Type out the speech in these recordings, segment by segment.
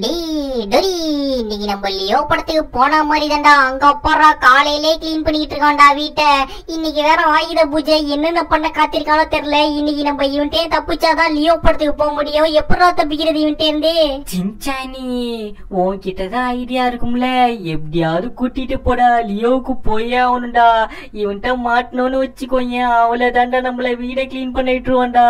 இன்னைக்கு நம்ம லியோ படத்துக்கு போன மாதிரி தான்டா அங்க போறா காலையிலே கிளீன் பண்ணிட்டு இருக்கான்டா வீட்டை இன்னைக்கு வேற ஆயுத பூஜை என்னென்ன பண்ண காத்திருக்கானோ தெரியல இன்னைக்கு நம்ம இவன்ட்டே தப்பிச்சாதான் லியோ படத்துக்கு போக முடியும் எப்படா தப்பிக்கிறது இவன்ட்டே இருந்து சின்சானி உன்கிட்டதான் ஐடியா இருக்கும்ல எப்படியாவது கூட்டிட்டு போடா லியோவுக்கு போயே ஆகணும்டா இவன்ட்ட மாட்டணும்னு வச்சுக்கோங்க அவ்வளவுதான்டா நம்மள வீடை கிளீன் பண்ணிட்டுருவான்டா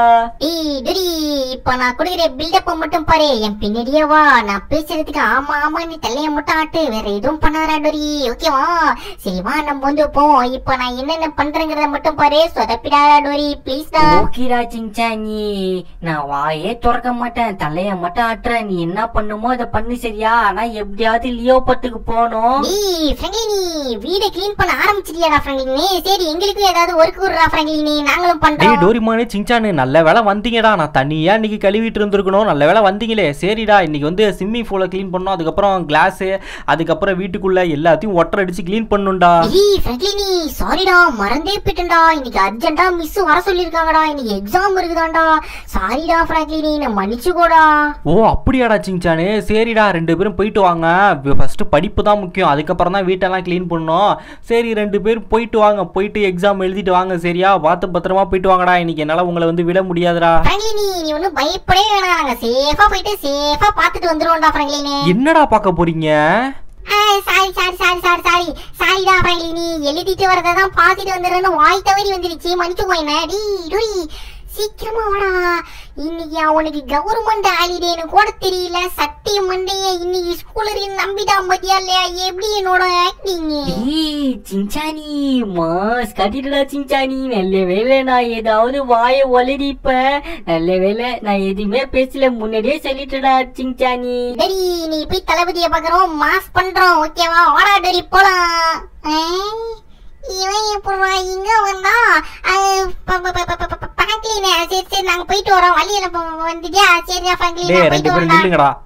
இப்ப நான் கொடுக்குற பில்டப்ப மட்டும் பாரு என் பின்னாடியே வா நான் பேசுறதுக்கு ஆமா ஆமா நீ தலைய மட்டும் ஆட்டு வேற எதுவும் பண்ணாதா டோரி ஓகேவா சரிவா நம்ம வந்து போவோம் இப்ப நான் என்னென்ன பண்றேங்கிறத மட்டும் பாரு சொதப்பிடாதா டோரி ப்ளீஸ் டா ஓகேடா சிங்சா நீ நான் வாயே திறக்க மாட்டேன் தலைய மட்டும் ஆட்டுற நீ என்ன பண்ணுமோ அதை பண்ணு சரியா ஆனா எப்படியாவது லியோ பத்துக்கு போகணும் டேய் ஃப்ரெங்க்லினி வீட க்ளீன் பண்ண ஆரம்பிச்சிட்டியாடா ஃப்ரெங்க்லினி சரி எங்களுக்கும் ஏதாவது ஒர்க் விடுறா ஃப்ரெங்க்லினி நாங்களும் பண்றோம் டேய் டோரிமானே சிங்சானு நல்ல வேளை வந்தீங்கடா நான் தனியா இன்னைக்கு கழுவிட்டு இருந்திருக்கணும் நல்ல வேளை வந்தீங்களே சரிடா இன்னைக்கு வந்து ஸ்விம்மிங் பூலை க்ளீன் பண்ணோம் அதுக்கப்புறம் கிளாஸு அதுக்கப்புறம் வீட்டுக்குள்ளே எல்லாத்தையும் ஒட்டர் அடித்து க்ளீன் பண்ணுண்டா ஃப்ரெண்ட்லினி சாரிடா மறந்தே போயிட்டேன்டா இன்னைக்கு அர்ஜென்ட்டா மிஸ் வர சொல்லியிருக்காங்கடா இன்னைக்கு எக்ஸாம் இருக்குதாண்டா சாரிடா ஃப்ராங்க்லினி நான் மன்னிச்சுக்கோடா ஓ அப்படியாடா சிங்சானு சரிடா ரெண்டு பேரும் போயிட்டு வாங்க ஃபஸ்ட்டு படிப்பு தான் முக்கியம் அதுக்கப்புறம் தான் வீட்டெல்லாம் க்ளீன் பண்ணோம் சரி ரெண்டு பேரும் போயிட்டு வாங்க போயிட்டு எக்ஸாம் எழுதிட்டு வாங்க சரியா பார்த்து பத்திரமா போயிட்டு வாங்கடா இன்னைக்கு என்னால் உங்களை வந்து விட முடியாதுடா ஃப்ராங்க்லினி நீ ஒன்றும் பயப்படவே வேணாம் நாங்கள் சேஃபாக போயிட்டு சேஃபாக பார்த்துட்டு வந்துடுவோம் போறோம்டா ஃப்ரெண்ட்லினே என்னடா பார்க்க போறீங்க sorry sorry sorry sorry sorry சாரிடா ஃப்ரெண்ட்லினே எழுதிட்டு வரதான் தான் பார்த்துட்டு வந்துடுறேன்னு வாய் தவறி வந்துருச்சு மன்னிச்சுக்கோ என்ன டி டுரி சீக்கிரமா வாடா இன்னைக்கு அவனுக்கு கவர்மெண்ட் ஹாலிடேன்னு கூட தெரியல சத்திய மண்டைய இன்னைக்கு ஸ்கூலரின் நம்பிதான் பத்தியா இல்லையா எப்படி என்னோட ஆக்டிங் சிஞ்சானி மாஸ் கட்டிட்டடா சிஞ்சானி நல்ல வேலை நான் ஏதாவது வாய ஒலடிப்ப நல்ல வேலை நான் எதுவுமே பேசல முன்னாடியே சொல்லிட்டுடா சிஞ்சானி டரி நீ போய் தளபதியை பாக்குறோம் மாஸ் பண்றோம் ஓகேவா வாடா டரி போலாம் இவன் இப்படி இங்க வந்தான் பக்கத்துல சரி சரி நாங்க போயிட்டு வரோம் வழியில வந்துட்டியா சரி ஃபங்கிலி போயிட்டு வரோம்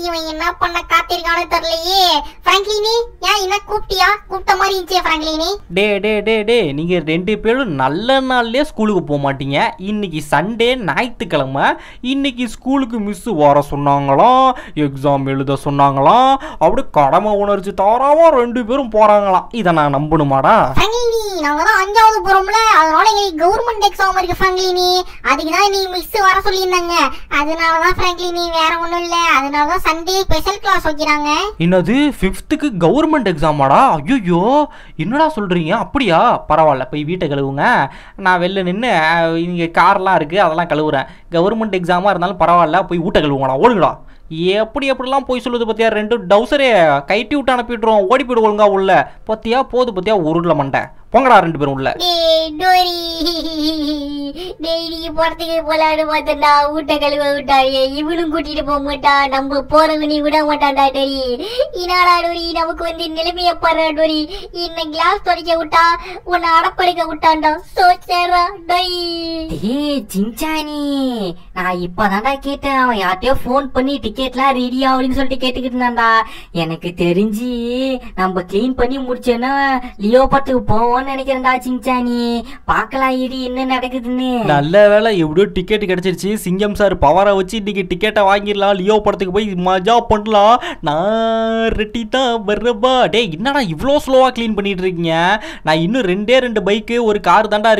இவன் என்ன பண்ண காத்திருக்கானு தெரியலையே பிராங்க்லினி ஏன் என்ன கூப்பிட்டியா கூப்பிட்ட மாதிரி இருந்துச்சு பிராங்க்லினி டே டே டே டே நீங்க ரெண்டு பேரும் நல்ல நாள்லயே ஸ்கூலுக்கு போக மாட்டீங்க இன்னைக்கு சண்டே ஞாயிற்றுக்கிழமை இன்னைக்கு ஸ்கூலுக்கு மிஸ் வர சொன்னாங்களாம் எக்ஸாம் எழுத சொன்னாங்களாம் அப்படி கடமை உணர்ச்சி தாராளமா ரெண்டு பேரும் போறாங்களாம் இதை நான் நம்பணுமாடா நாங்க அஞ்சாவது போறோம்ல அதனால எங்களுக்கு கவர்மெண்ட் எக்ஸாம் இருக்கு ஃப்ராங்க்லினி அதுக்கு தான் நீ மிஸ் வர சொல்லியிருந்தாங்க அதனால தான் ஃப்ராங்க்லினி வேற ஒண்ணும் இல்ல அதனால தான் சண்டே ஸ்பெஷல் கிளாஸ் வைக்கிறாங்க என்னது ஃபிஃப்த்துக்கு கவர்மெண்ட் எக்ஸாமாடா ஐயோ என்னடா சொல்றீங்க அப்படியா பரவாயில்ல போய் வீட்டை கழுவுங்க நான் வெளில நின்று இங்கே கார்லாம் இருக்கு அதெல்லாம் கழுவுறேன் கவர்மெண்ட் எக்ஸாமா இருந்தாலும் பரவாயில்ல போய் ஊட்ட கழுவுங்கடா ஓடுங்கடா எப்படி எப்படிலாம் போய் சொல்லுது பார்த்தியா ரெண்டு டவுசரே கைட்டி விட்டு அனுப்பிட்டுருவோம் ஓடி போயிடுவோங்க உள்ள பார்த்தியா போது பார்த்தியா உருளை மண்டை போங்கடா ரெண்டு பேரும் உள்ள டெய்லி போறதுக்கு போலான்னு பார்த்தா ஊட்ட கழுவ விட்டாரு இவனும் கூட்டிட்டு போக மாட்டான் நம்ம போறவனி விட மாட்டான்டா டோரி இனாடா டோரி நமக்கு வந்து நிலைமைய பாரு டோரி என்ன கிளாஸ் துடைக்க விட்டா உன்னை அடப்படுக்க விட்டான்டா சோ சேரா டோரி ஏ சிஞ்சானி நான் இப்பதான்டா கேட்டேன் அவன் யார்ட்டையோ ஃபோன் பண்ணி டிக்கெட்லாம் ரெடியா அப்படின்னு சொல்லிட்டு கேட்டுக்கிட்டு இருந்தான்டா எனக்கு தெரிஞ்சு நம்ம கிளீன் பண்ணி முடிச்சேன்னா லியோ படத்துக்கு போவோம் போன்னு பார்க்கலாம் இடி என்ன நடக்குதுன்னு நல்ல வேலை எப்படியோ டிக்கெட் கிடைச்சிருச்சு சிங்கம் சார் வச்சு டிக்கெட்டை வாங்கிடலாம் லியோ படத்துக்கு போய் பண்ணலாம் நான் ரெட்டி தான் வர்றப்பா என்னடா இவ்வளோ ஸ்லோவாக க்ளீன் இருக்கீங்க நான் இன்னும் ரெண்டே ரெண்டு பைக்கு ஒரு கார் தாண்டா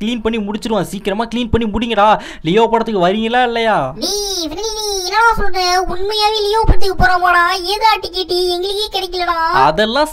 க்ளீன் பண்ணி க்ளீன் பண்ணி லியோ படத்துக்கு வரீங்களா இல்லையா படத்துக்கு ஏதா டிக்கெட் கிடைக்கலடா அதெல்லாம்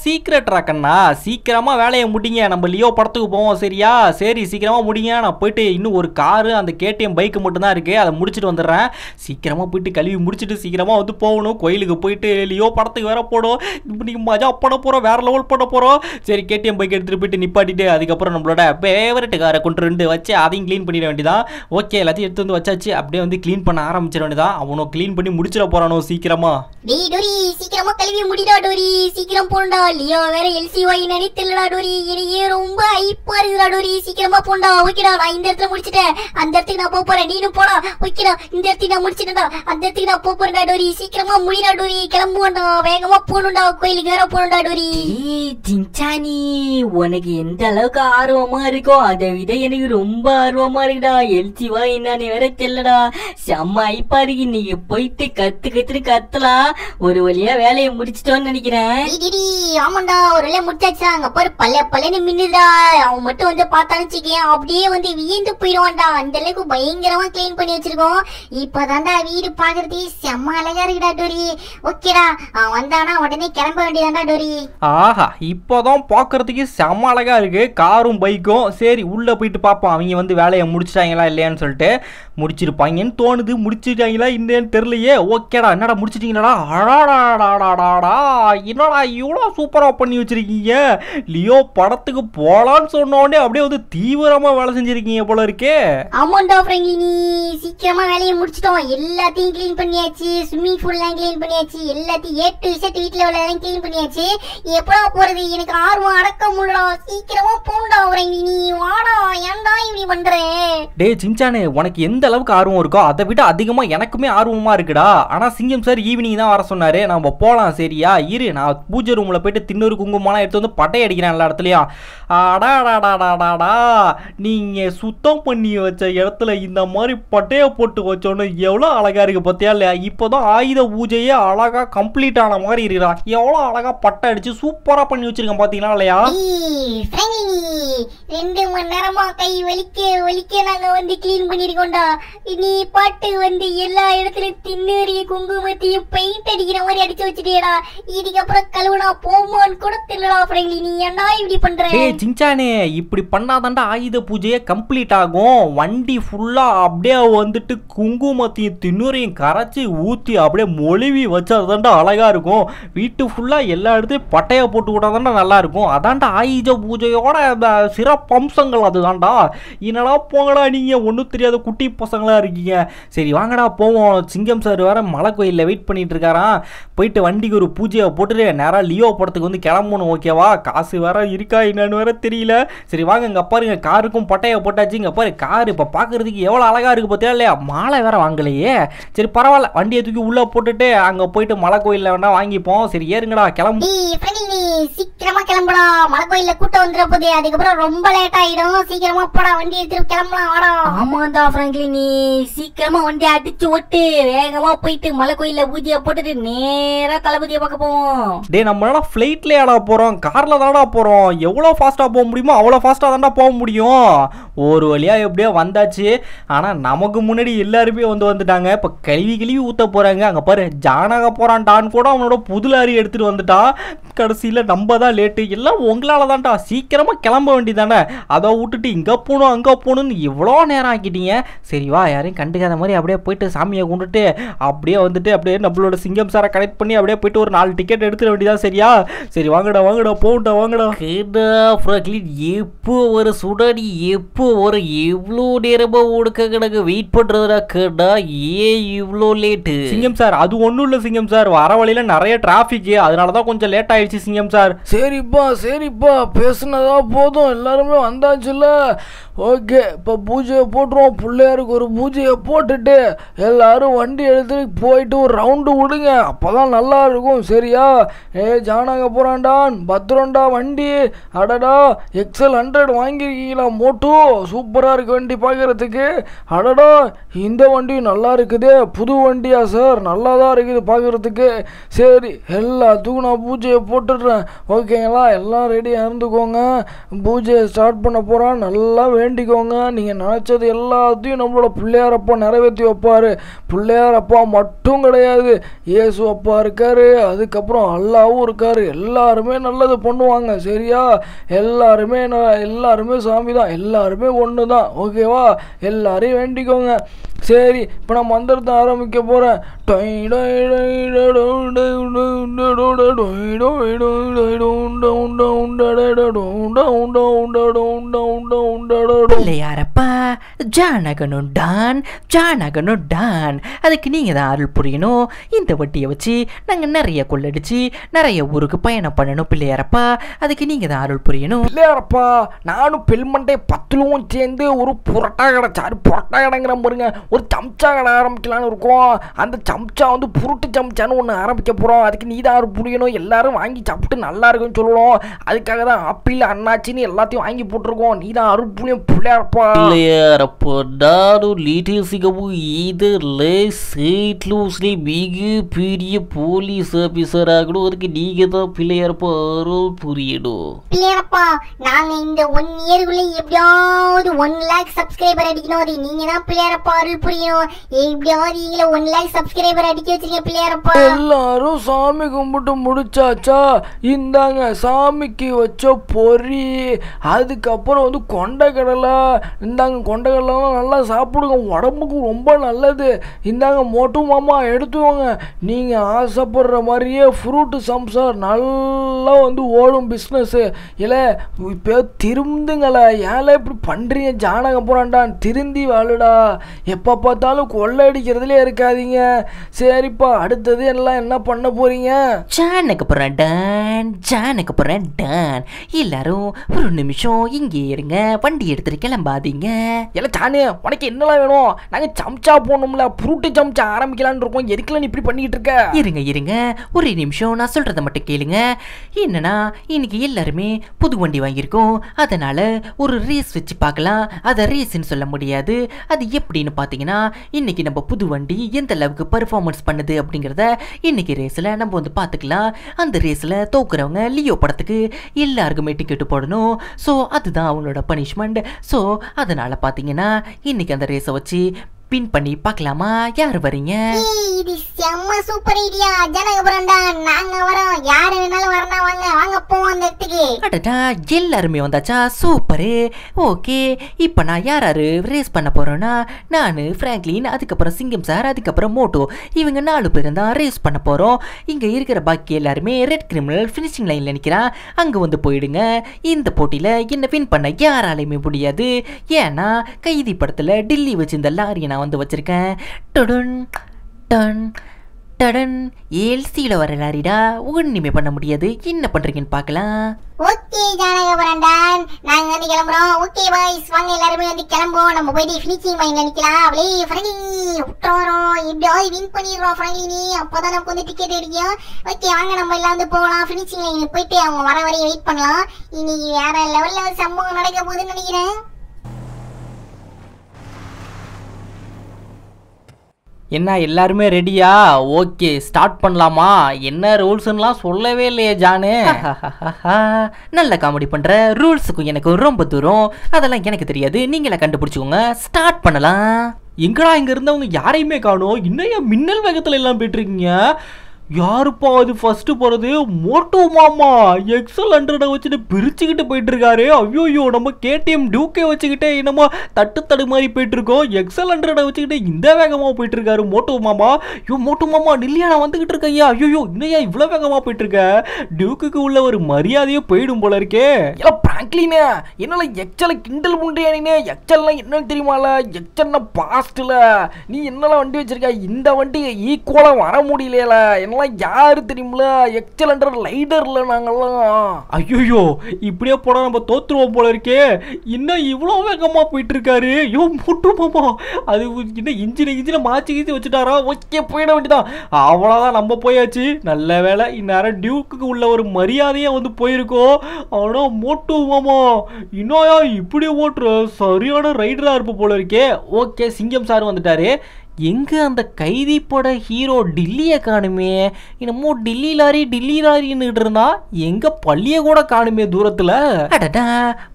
சீக்கிரமா வேலையை முடிங்க நம்ம லியோ படத்துக்கு போவோம் சரியா சரி சீக்கிரமாக முடிங்க நான் போயிட்டு இன்னும் ஒரு காரு அந்த கேடிஎம் பைக்கு மட்டும்தான் இருக்குது அதை முடிச்சுட்டு வந்துடுறேன் சீக்கிரமாக போயிட்டு கழுவி முடிச்சுட்டு சீக்கிரமாக வந்து போகணும் கோயிலுக்கு போயிட்டு லியோ படத்துக்கு வேற போடும் இப்போ நீங்கள் மஜா பண்ண போகிறோம் வேற லெவல் பண்ண போகிறோம் சரி கேடிஎம் பைக் எடுத்துகிட்டு போயிட்டு நிப்பாட்டிட்டு அதுக்கப்புறம் நம்மளோட ஃபேவரட் காரை கொண்டு ரெண்டு வச்சு அதையும் க்ளீன் பண்ணிட வேண்டியதான் ஓகே எல்லாத்தையும் எடுத்து வந்து வச்சாச்சு அப்படியே வந்து க்ளீன் பண்ண ஆரம்பிச்சிட வேண்டியதான் அவனோ க்ளீன் பண்ணி முடிச்சிட போகிறானோ சீக்கிரமாக டோரி சீக்கிரமா கழுவி முடிடா டோரி சீக்கிரம் போண்டா லியோ வேற எல்சி வாய் நினைத்தில்லடா டோரி இனியே ரொம்ப ஐப்பா இருக்குடா டோரி சீக்கிரமா போண்டா ஓகேடா நான் இந்த இடத்துல முடிச்சிட்டேன் அந்த இடத்துக்கு நான் போக போறேன் நீனும் போடா ஓகேடா இந்த இடத்துக்கு நான் முடிச்சிட்டேன்டா அந்த இடத்துக்கு நான் போக போறேன்டா டோரி சீக்கிரமா முடிடா டோரி கிளம்புவோம்டா வேகமா போகணும்டா கோயிலுக்கு வேற போகணும்டா டோரி சிஞ்சானி உனக்கு எந்த அளவுக்கு ஆர்வமா இருக்கோ அதை விட எனக்கு ரொம்ப ஆர்வமா இருக்குடா வா என்னன்னு வேற தெரியலடா செம்ம ஐப்பா இருக்கு நீங்க போயிட்டு கத்து கத்துட்டு கத்தலாம் ஒரு வழியா வேலையை முடிச்சிட்டோம்னு நினைக்கிறேன் ஆமாண்டா ஒரு வழியா முடிச்சாச்சா அங்க போற பழைய பழைய இல்லடா அவன் மட்டும் வந்து பார்த்தான்னு வச்சுக்கேன் அப்படியே வந்து வியந்து போயிடுவான்டா அந்த அளவுக்கு பயங்கரமா கிளீன் பண்ணி வச்சிருக்கோம் இப்போதான்டா வீடு பாக்குறதே செம்ம அழகா இருக்குடா டோரி ஓகேடா அவன் வந்தானா உடனே கிளம்ப வேண்டியதாண்டா டோரி ஆஹா இப்போதான் பாக்குறதுக்கு செம்ம அழகா இருக்கு காரும் பைக்கும் சரி உள்ள போயிட்டு பார்ப்போம் அவங்க வந்து வேலையை முடிச்சிட்டாங்களா இல்லையான்னு சொல்லிட்டு முடிச்சிருப்பாங்கன்னு தோணுது முடிச்சிட்டாங்களா இல்லையான்னு தெரியலையே ஓகேடா என்னடா முடிச்சிட்டீங்களா அடாடாடாடாடா என்னடா இவ்வளோ சூப்பராக பண்ணி வச்சிருக்கீங்க லியோ படத்துக்கு ப்ராஜெக்ட்டுக்கு போகலான்னு சொன்னோடனே அப்படியே வந்து தீவிரமாக வேலை செஞ்சுருக்கீங்க போல இருக்கே அமௌண்ட் ஃப்ரெங்கி நீ சீக்கிரமாக வேலையை முடிச்சிட்டோம் எல்லாத்தையும் க்ளீன் பண்ணியாச்சு ஸ்விம்மிங் பூல்லாம் க்ளீன் பண்ணியாச்சு எல்லாத்தையும் ஏ டு வீட்டில் உள்ளதையும் கிளீன் பண்ணியாச்சு எப்படா போகிறது எனக்கு ஆர்வம் அடக்க முடியலாம் சீக்கிரமாக போண்டா ஃப்ரெங்கி நீ வாடா ஏன்டா இப்படி பண்ணுற டே சிஞ்சானே உனக்கு எந்த அளவுக்கு ஆர்வம் இருக்கோ அதை விட அதிகமாக எனக்குமே ஆர்வமாக இருக்குடா ஆனால் சிங்கம் சார் ஈவினிங் தான் வர சொன்னார் நம்ம போகலாம் சரியா இரு நான் பூஜை ரூமில் போயிட்டு தின்னொரு குங்குமம்லாம் எடுத்து வந்து பட்டை அடிக்கிறேன் எல்லா இடத்துலையும் அடாடாடாடாடா நீங்கள் சுத்தம் பண்ணி வச்ச இடத்துல இந்த மாதிரி பட்டையை போட்டு வச்சோன்னு எவ்வளோ அழகாக இருக்குது பார்த்தியா இல்லையா இப்போ தான் ஆயுத பூஜையே அழகாக கம்ப்ளீட் ஆன மாதிரி இருக்கிறா எவ்வளோ அழகாக பட்டை அடித்து சூப்பராக பண்ணி வச்சிருக்கேன் பார்த்தீங்களா இல்லையா ரெண்டு மணி நேரமா கை வலிக்க வலிக்க நாங்க வந்து கிளீன் பண்ணிருக்கோம்டா நீ பாட்டு வந்து எல்லா இடத்துலயும் திண்ணறிய குங்குமத்தையும் பெயிண்ட் அடிக்கிற மாதிரி அடிச்சு வச்சுட்டியடா இதுக்கப்புறம் கழுவுனா போமான்னு கூட தெரியலடா அப்புறம் நீ என்ன இப்படி பண்ற ஏய் சிஞ்சானே இப்படி பண்ணாதாண்டா ஆயுத பூஜையே கம்ப்ளீட் ஆகும் வண்டி ஃபுல்லாக அப்படியே வந்துட்டு குங்குமத்தையும் தின்னுரையும் கரைச்சி ஊற்றி அப்படியே மொழிவி வச்சாதாண்டா அழகாக இருக்கும் வீட்டு ஃபுல்லாக எல்லா இடத்தையும் பட்டையை போட்டு விட்டாதாண்டா நல்லாயிருக்கும் அதாண்டா ஆயுத பூஜையோட சிறப்பம்சங்கள் அதுதான்டா என்னடா போங்கடா நீங்கள் ஒன்றும் தெரியாத குட்டி பசங்களாக இருக்கீங்க சரி வாங்கடா போவோம் சிங்கம் சார் வேறு மலை கோயிலில் வெயிட் பண்ணிகிட்டு இருக்காராம் போயிட்டு வண்டிக்கு ஒரு பூஜையை போட்டுட்டு நேராக லியோ படத்துக்கு வந்து கிளம்பணும் ஓகேவா காசு வேற இருக்கா என்ன என்னன்னு வர தெரியல சரி வாங்க இங்கே பாருங்க காருக்கும் பட்டையை போட்டாச்சு இங்கே பாரு கார் இப்போ பார்க்குறதுக்கு எவ்வளோ அழகாக இருக்குது பார்த்தியா இல்லையா மாலை வேற வாங்கலையே சரி பரவாயில்ல வண்டியை தூக்கி உள்ளே போட்டுட்டு அங்கே போயிட்டு மலை கோயிலில் வேணால் வாங்கிப்போம் சரி ஏறுங்கடா கிளம்பு சீக்கிரமா கிளம்புடா மலை கோயில்ல கூட்டம் வந்துட போதே அதுக்கப்புறம் ரொம்ப லேட் ஆயிடும் சீக்கிரமா போடா வண்டி எடுத்துட்டு கிளம்பலாம் வாடா ஆமாண்டா பிராங்க்லின் நீ சீக்கிரமா வண்டி அடிச்சு ஓட்டு வேகமா போயிட்டு மலை கோயில்ல பூஜையை போட்டுட்டு நேரா தளபதியை பார்க்க போவோம் டே நம்மளால ஏடா போறோம் கார்ல தாடா போறோம் எவ்வளோ ஃபாஸ்டா போக முடியுமோ அவ்வளோ ஃபாஸ்டா தான்டா போக முடியும் ஒரு வழியா எப்படியோ வந்தாச்சு ஆனா நமக்கு முன்னாடி எல்லாருமே வந்து வந்துட்டாங்க இப்ப கழுவி கழுவி ஊத்த போறாங்க அங்க பாரு ஜானக போறான்டான்னு கூட அவனோட புது லாரி எடுத்துட்டு வந்துட்டான் கடைசியில நம்ம தான் லேட்டு எல்லாம் உங்களால் தான்டா சீக்கிரமாக கிளம்ப வேண்டியதானே அதை விட்டுட்டு இங்கே போகணும் அங்கே போகணும்னு இவ்வளோ நேரம் ஆக்கிட்டீங்க சரிவா யாரையும் கண்டுக்காத மாதிரி அப்படியே போயிட்டு சாமியை கும்பிட்டுட்டு அப்படியே வந்துட்டு அப்படியே நம்மளோட சிங்கம் சாரை கனெக்ட் பண்ணி அப்படியே போயிட்டு ஒரு நாலு டிக்கெட் எடுத்துட வேண்டியதா சரியா சரி வாங்கடா வாங்கடா போகண்டா வாங்கடா ஃப்ராக்லின் எப்போ ஒரு சுடடி எப்போ ஒரு எவ்வளோ நேரமாக உடுக்க கிடக்கு வெயிட் பண்ணுறதுடா கேட்டா ஏன் இவ்வளோ லேட்டு சிங்கம் சார் அது ஒன்றும் இல்லை சிங்கம் சார் வர வழியில் நிறைய டிராஃபிக்கு அதனால தான் கொஞ்சம் லேட் ஆயிடுச்சு சிங்கம் சார் சரிப்பா சரிப்பா பேசுனதா போதும் எல்லாருமே வந்தாச்சுல்ல ஓகே இப்போ பூஜையை போட்டுருவோம் பிள்ளையாருக்கு ஒரு பூஜையை போட்டுட்டு எல்லோரும் வண்டி எடுத்துட்டு போயிட்டு ஒரு ரவுண்டு விடுங்க அப்போ தான் நல்லா இருக்கும் சரியா ஏ ஜானாக போகிறான்டான் பத்ரோண்டா வண்டி அடடா எக்ஸல் ஹண்ட்ரட் வாங்கியிருக்கீங்களா மோட்டோ சூப்பராக இருக்குது வண்டி பார்க்குறதுக்கு அடடா இந்த வண்டியும் நல்லா இருக்குது புது வண்டியா சார் நல்லா தான் இருக்குது பார்க்குறதுக்கு சரி எல்லாத்துக்கும் நான் பூஜையை போட்டுடுறேன் ஓகேங்களா எல்லாம் ரெடியாக இருந்துக்கோங்க பூஜையை ஸ்டார்ட் பண்ண போகிறான் நல்லா வேண்டிக்கோங்க நீங்கள் நினச்சது எல்லாத்தையும் நம்மளோட பிள்ளையார் அப்பா நிறைவேற்றி வைப்பார் பிள்ளையார் அப்பா மட்டும் கிடையாது இயேசு அப்பா இருக்கார் அதுக்கப்புறம் அல்லாவும் இருக்கார் எல்லாருமே நல்லது பண்ணுவாங்க சரியா எல்லாருமே எல்லாருமே சாமி தான் எல்லாருமே ஒன்று தான் ஓகேவா எல்லாரையும் வேண்டிக்கோங்க சரி இப்போ நான் மந்திரத்தை ஆரம்பிக்க போகிறேன் யாரப்பா ஜானகனும் டான் ஜானகனும் டான் அதுக்கு நீங்கள் தான் அருள் புரியணும் இந்த வட்டியை வச்சு நாங்கள் நிறைய கொள்ளடிச்சு நிறைய ஊருக்கு பயணம் பண்ணணும் பிள்ளையாரப்பா அதுக்கு நீங்கள் தான் அருள் புரியணும் பிள்ளையாரப்பா நானும் பெல்மண்டே பத்துலவும் சேர்ந்து ஒரு புரட்டா கடை சாரு புரட்டா கடைங்கிற பாருங்க ஒரு சம்ச்சா கடை ஆரம்பிக்கலான்னு இருக்கோம் அந்த சம்ச்சா வந்து புருட்டு சம்ச்சான்னு ஒன்று ஆரம்பிக்க போகிறோம் அதுக்கு நீ தான் புரியணும் எல்லாரும் வாங்கி சாப்பிட்டு நல்லா இருக்குன்னு சொல்லணும் அதுக்காக தான் ஆப்பிள் அண்ணாச்சின்னு எல்லாத்தையும் வாங்கி போட்டிருக்கோம் நீ தான் அருள் புரியும் பிள்ளையாரப்பா அப்படாரு லிட்டிசிகவும் இதில் சேட்லூஸ்லி மிகப்பெரிய போலீஸ் ஆஃபீஸர் ஆகணும் அதுக்கு நீங்கள் தான் பிள்ளையாரப்பா அருள் புரியணும் பிள்ளையாரப்பா நாங்க இந்த ஒன் இயருக்குள்ளே எப்படியாவது ஒன் லேக் சப்ஸ்கிரைபர் அடிக்கணும் அது நீங்க தான் பிள்ளையாரப்பா அருள் புரியணும் எப்படியாவது நீங்களே ஒன் லேக் சப்ஸ்கிரைபர் அடிக்க வச்சிருங்க பிள்ளையாரப்பா எல்லாரும் சாமி கும்பிட்டு முடிச்சாச்சா இந்தாங்க சாமிக்கு வச்ச பொறி அதுக்கப்புறம் வந்து கொண்டை கடலை இந்தாங்க கொண்டை காய்கறிலாம் நல்லா சாப்பிடுங்க உடம்புக்கு ரொம்ப நல்லது இந்தாங்க மோட்டு மாமா எடுத்துவாங்க நீங்கள் ஆசைப்படுற மாதிரியே ஃப்ரூட்டு சம்சார் நல்லா வந்து ஓடும் பிஸ்னஸ்ஸு இல்லை இப்போ திருந்துங்களா ஏழை இப்படி பண்ணுறீங்க ஜானக போகிறான்டான் திருந்தி வாழுடா எப்போ பார்த்தாலும் கொள்ளை அடிக்கிறதுலே இருக்காதீங்க சரிப்பா அடுத்தது எல்லாம் என்ன பண்ண போகிறீங்க ஜானுக்கு போகிறேன் டான் ஜானுக்கு போகிறேன் டான் எல்லாரும் ஒரு நிமிஷம் இங்கே இருங்க வண்டி எடுத்துட்டு கிளம்பாதீங்க அட உனக்கு என்னெல்லாம் வேணும் நாங்கள் சம்ச்சா போனோம்ல புருட்டு சம்ச்சா ஆரம்பிக்கலான்னு இருக்கோம் எதுக்கெல்லாம் நீ இப்படி பண்ணிட்டு இருக்க இருங்க இருங்க ஒரே நிமிஷம் நான் சொல்கிறத மட்டும் கேளுங்க என்னன்னா இன்னைக்கு எல்லாருமே புது வண்டி வாங்கியிருக்கோம் அதனால் ஒரு ரேஸ் வச்சு பார்க்கலாம் அதை ரேஸ்ன்னு சொல்ல முடியாது அது எப்படின்னு பார்த்தீங்கன்னா இன்றைக்கி நம்ம புது வண்டி எந்த அளவுக்கு பர்ஃபார்மன்ஸ் பண்ணுது அப்படிங்கிறத இன்றைக்கி ரேஸில் நம்ம வந்து பார்த்துக்கலாம் அந்த ரேஸில் தோக்குறவங்க லியோ படத்துக்கு எல்லாருக்குமே டிக்கெட்டு போடணும் ஸோ அதுதான் அவங்களோட பனிஷ்மெண்ட் ஸோ அதனால் பார்த்தீங்கன்னா అయినా ఇన్నికి అంత రేస వచ్చి பின் பண்ணி பார்க்கலாமா யார் வரீங்க இது செம்ம சூப்பர் ஐடியா ஜனக பிரண்டா நாங்க வரோம் யார் வேணாலும் வரணும் வாங்க வாங்க போவோம் அந்த இடத்துக்கு அடடா எல்லாருமே வந்தாச்சா சூப்பர் ஓகே இப்போ நான் யாராரு ரேஸ் பண்ண நானு நான் அதுக்கு அதுக்கப்புறம் சிங்கம் சார் அதுக்கப்புறம் மோட்டோ இவங்க நாலு பேரும் தான் ரேஸ் பண்ண போறோம் இங்க இருக்கிற பாக்கி எல்லாருமே ரெட் கிரிமினல் ஃபினிஷிங் லைன்ல நிற்கிறான் அங்க வந்து போயிடுங்க இந்த போட்டியில என்ன வின் பண்ண யாராலையுமே முடியாது ஏன்னா கைதி படத்துல டில்லி வச்சிருந்த லாரியை நான் வந்து வச்சிருக்கேன் டொடன் டன் டடன் எல்சியில் வர லாரிடா ஒன்றுமே பண்ண முடியாது என்ன பண்ணுறீங்கன்னு பார்க்கலாம் ஓகே ஜானக பிராண்டான் நாங்கள் வந்து கிளம்புறோம் ஓகே பாய்ஸ் வாங்க எல்லாருமே வந்து கிளம்புவோம் நம்ம போயிட்டு ஃபினிஷிங் மைண்டில் நிற்கலாம் அவளே ஃப்ரெண்ட்லி விட்டுறோம் எப்படியாவது வின் பண்ணிடுறோம் ஃப்ரெண்ட்லினி நீ தான் நமக்கு வந்து டிக்கெட் அடிக்கும் ஓகே வாங்க நம்ம எல்லாம் வந்து போகலாம் ஃபினிஷிங் லைன் போயிட்டு அவங்க வர வரையும் வெயிட் பண்ணலாம் இன்னைக்கு வேற லெவலில் சம்பவம் நடக்க போகுதுன்னு நினைக்கிறேன் என்ன எல்லாருமே ரெடியா ஓகே ஸ்டார்ட் பண்ணலாமா என்ன ரூல்ஸ்லாம் சொல்லவே இல்லையே ஜானு நல்ல காமெடி பண்ணுற ரூல்ஸுக்கும் எனக்கு ரொம்ப தூரம் அதெல்லாம் எனக்கு தெரியாது நீங்களே கண்டுபிடிச்சிக்கோங்க ஸ்டார்ட் பண்ணலாம் எங்கடா இங்க இருந்தவங்க யாரையுமே காணும் இன்னும் மின்னல் வேகத்தில் எல்லாம் போயிட்டுருக்கீங்க யாருப்பா அது ஃபர்ஸ்ட் போறது மோட்டோ மாமா எக்ஸல் ஹண்ட்ரடை வச்சுட்டு பிரிச்சுக்கிட்டு போயிட்டு இருக்காரு ஐயோயோ நம்ம கேடிஎம் டியூக்கே வச்சுக்கிட்டே என்னமோ தட்டு தடு மாதிரி போயிட்டு இருக்கோம் எக்ஸல் ஹண்ட்ரடை வச்சுக்கிட்டு இந்த வேகமாக போயிட்டு இருக்காரு மோட்டோ மாமா ஐயோ மோட்டோ மாமா நில்லையா நான் வந்துகிட்டு இருக்கேன் ஐயா ஐயோயோ இன்னையா இவ்வளோ வேகமாக போயிட்டு இருக்க டியூக்குக்கு உள்ள ஒரு மரியாதையே போயிடும் போல இருக்கே இல்லை பிராங்க்லினே என்னால் எக்ஸலை கிண்டல் பண்ணுறியானே எக்ஸல்லாம் என்னன்னு தெரியுமால எக்ஸல்னா பாஸ்ட்டில் நீ என்னெல்லாம் வண்டி வச்சிருக்க இந்த வண்டி ஈக்குவலாக வர முடியலையில என்ன நாங்கள்லாம் யார் தெரியுமில எக்ஸலண்டர் லைடரில் நாங்கள்லாம் ஐயோயோ இப்படியே போனால் நம்ம தோத்துருவோம் போல இருக்கே இன்னும் இவ்வளோ வேகமாக போயிட்டுருக்காரு ஐயோ முட்டு போமா அது இன்னும் இன்ஜினை இன்ஜினை மாச்சி கீச்சி வச்சுட்டாரா ஓகே போயிட வேண்டியதான் அவ்வளோதான் நம்ம போயாச்சு நல்ல வேலை இந்நேரம் டியூக்கு உள்ள ஒரு மரியாதையாக வந்து போயிருக்கோம் அவனோ மோட்டு மாமா இன்னும் இப்படி ஓட்டுற சரியான ரைடராக இருப்ப போல இருக்கே ஓகே சிங்கம் சார் வந்துட்டாரு எங்கே அந்த கைதி பட ஹீரோ டில்லியை காணுமே என்னமோ டில்லி லாரி டில்லி லாரின்னு இருந்தா எங்கே பள்ளியை கூட காணுமே தூரத்தில் அடடா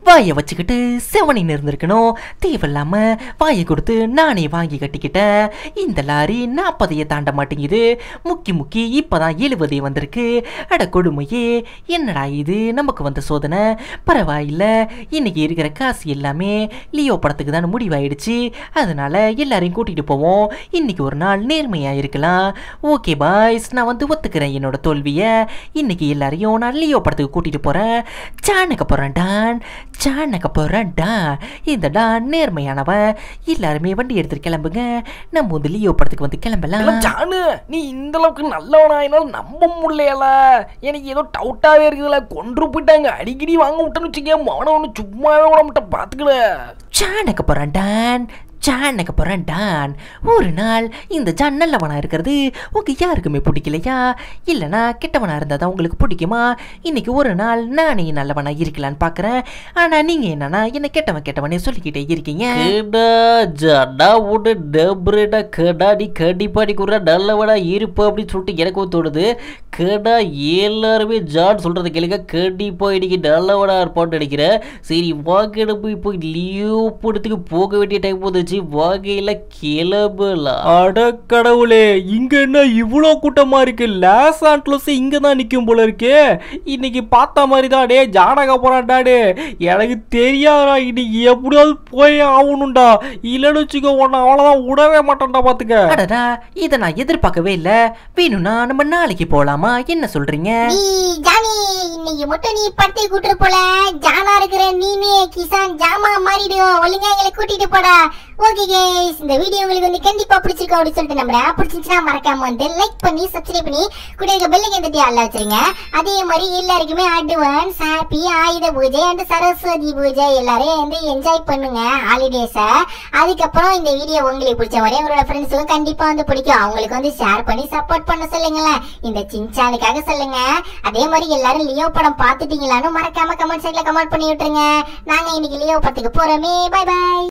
வாயை வச்சுக்கிட்டு செவனின் இருந்துருக்கணும் தேவையில்லாமல் வாயை கொடுத்து நானே வாங்கி கட்டிக்கிட்டேன் இந்த லாரி நாற்பதையை தாண்ட மாட்டேங்குது முக்கி முக்கி இப்போ தான் எழுபதே வந்திருக்கு அட கொடுமையே என்னடா இது நமக்கு வந்த சோதனை பரவாயில்ல இன்னைக்கு இருக்கிற காசு எல்லாமே லியோ படத்துக்கு தான் முடிவாயிடுச்சு அதனால எல்லாரையும் கூட்டிகிட்டு போவோம் இன்றைக்கி ஒரு நாள் நேர்மையாக இருக்கலாம் ஓகே பாய்ஸ் நான் வந்து ஒத்துக்கிறேன் என்னோட தோல்வியை இன்னைக்கு எல்லாரையும் நான் லியோ படத்துக்கு கூட்டிகிட்டு போகிறேன் சாணக்க போகிறேன் டான் சாணக்க போகிறேன் டான் இந்த டான் நேர்மையானவன் எல்லாருமே வண்டி எடுத்துகிட்டு கிளம்புங்க நம்ம வந்து லியோ படத்துக்கு வந்து கிளம்பலாம் ஜானு நீ இந்த அளவுக்கு நல்லவனா நம்ப முடியல எனக்கு ஏதோ டவுட்டாகவே இருக்குதுல கொன்று போயிட்டாங்க அடிக்கடி வாங்க விட்டேன்னு வச்சுக்கேன் மவனை சும்மாவே விட மாட்டேன் பார்த்துக்கல சாணக்க போகிறான் டான் சேனக்க போகிறேன் டான் ஒரு நாள் இந்த ஜான் நல்லவனாக இருக்கிறது உங்கள் யாருக்குமே பிடிக்கலையா இல்லைனா கெட்டவனாக இருந்தால் தான் உங்களுக்கு பிடிக்குமா இன்றைக்கி ஒரு நாள் நானே நல்லவனாக இருக்கலான்னு பார்க்குறேன் ஆனால் நீங்கள் என்னன்னா என்னை கெட்டவன் கெட்டவனே சொல்லிக்கிட்டே இருக்கீங்க ஜடா விட்டு டபுரடா கடாடி கடிப்பாடி குறா நல்லவனா இருப்பா அப்படின்னு சொல்லிட்டு எனக்கும் தோணுது கடா எல்லாருமே ஜான் சொல்கிறத கேளுங்க கண்டிப்பாக இன்றைக்கி நல்லவனாக இருப்பான்னு நினைக்கிறேன் சரி வாங்க போய் போய் லியோ படத்துக்கு போக வேண்டிய டைம் வந்துச்சு அஞ்சு வகையில கிளபுல அடக்கடவுளே இங்க என்ன இவ்வளோ கூட்டமா இருக்கு லாஸ் ஆண்ட்லஸ் இங்க தான் நிற்கும் போல இருக்கே இன்னைக்கு பார்த்த மாதிரி தான் டே ஜானக போறான்டா எனக்கு தெரியாதா இன்னைக்கு எப்படியாவது போய் ஆகணும்டா இல்லைன்னு வச்சுக்கோ உன்னை அவ்வளோதான் விடவே மாட்டேன்டா பார்த்துக்க இதை நான் எதிர்பார்க்கவே இல்லை வேணும்னா நம்ம நாளைக்கு போகலாமா என்ன சொல்றீங்க இன்னைக்கு மட்டும் நீ படத்தை கூட்டு போல ஜானா இருக்கிற நீனே கிசான் ஜாமா மாறிடுவோம் ஒழுங்கா எங்களை கூட்டிட்டு போடா ஓகே கேஸ் இந்த வீடியோ உங்களுக்கு வந்து கண்டிப்பா பிடிச்சிருக்கும் அப்படின்னு சொல்லிட்டு நம்ம பிடிச்சிருச்சுன்னா மறக்காம வந்து லைக் பண்ணி சப்ஸ்கிரைப் பண்ணி கூட இருக்க பெல் ஐக்கன் தட்டி அல்ல வச்சிருங்க அதே மாதிரி எல்லாருக்குமே அட்வான்ஸ் ஹாப்பி ஆயுத பூஜை அண்ட் சரஸ்வதி பூஜை எல்லாரும் வந்து என்ஜாய் பண்ணுங்க ஹாலிடேஸ அதுக்கப்புறம் இந்த வீடியோ உங்களுக்கு பிடிச்ச மாதிரி உங்களோட ஃப்ரெண்ட்ஸுக்கும் கண்டிப்பா வந்து பிடிக்கும் அவங்களுக்கு வந்து ஷேர் பண்ணி சப்போர்ட் பண்ண சொல்லுங்களேன் இந்த சின்சானுக்காக சொல்லுங்க அதே மாதிரி எல்லாரும் லியோ படம் பார்த்துட்டீங்களான்னு மறக்காம கமெண்ட் சைட்ல கமெண்ட் பண்ணி விட்டுருங்க நாங்க இன்னைக்கு லியோ படத்துக்கு போறோமே பாய் பாய்